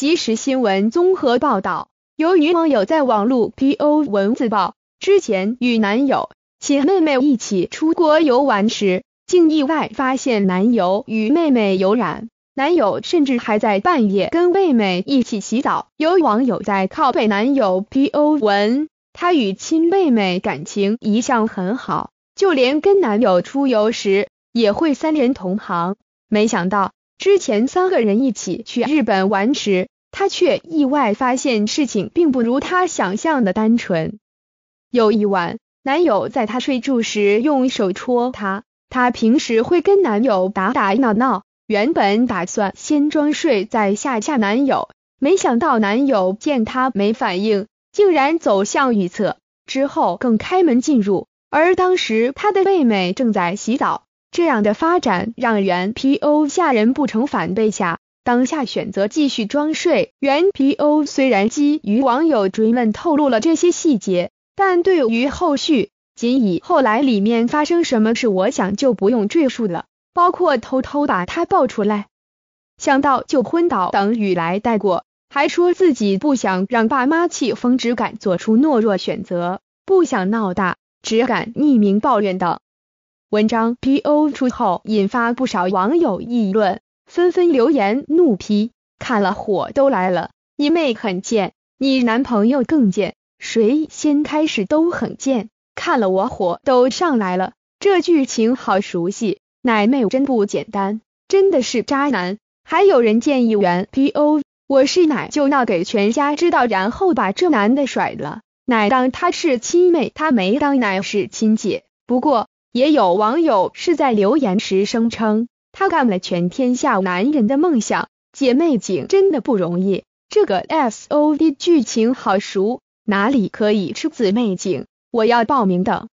即时新闻综合报道，由于网友在网络 PO 文自曝，之前与男友亲妹妹一起出国游玩时，竟意外发现男友与妹妹有染，男友甚至还在半夜跟妹妹一起洗澡。有网友在靠背男友 PO 文，他与亲妹妹感情一向很好，就连跟男友出游时也会三人同行，没想到。之前三个人一起去日本玩时，她却意外发现事情并不如她想象的单纯。有一晚，男友在她睡住时用手戳她，她平时会跟男友打打闹闹，原本打算先装睡再吓吓男友，没想到男友见她没反应，竟然走向浴室，之后更开门进入，而当时她的妹妹正在洗澡。这样的发展让原 PO 下人不成反对下，当下选择继续装睡。原 PO 虽然基于网友追问透露了这些细节，但对于后续仅以后来里面发生什么事，我想就不用赘述了。包括偷偷把他抱出来，想到就昏倒，等雨来带过，还说自己不想让爸妈气疯，只敢做出懦弱选择，不想闹大，只敢匿名抱怨等。文章 PO 出后，引发不少网友议论，纷纷留言怒批，看了火都来了。你妹很贱，你男朋友更贱，谁先开始都很贱，看了我火都上来了。这剧情好熟悉，奶妹真不简单，真的是渣男。还有人建议原 PO，我是奶就闹给全家知道，然后把这男的甩了，奶当他是亲妹，他没当奶是亲姐。不过。也有网友是在留言时声称，他干了全天下男人的梦想，姐妹井真的不容易。这个 S O D 剧情好熟，哪里可以吃姊妹井？我要报名的。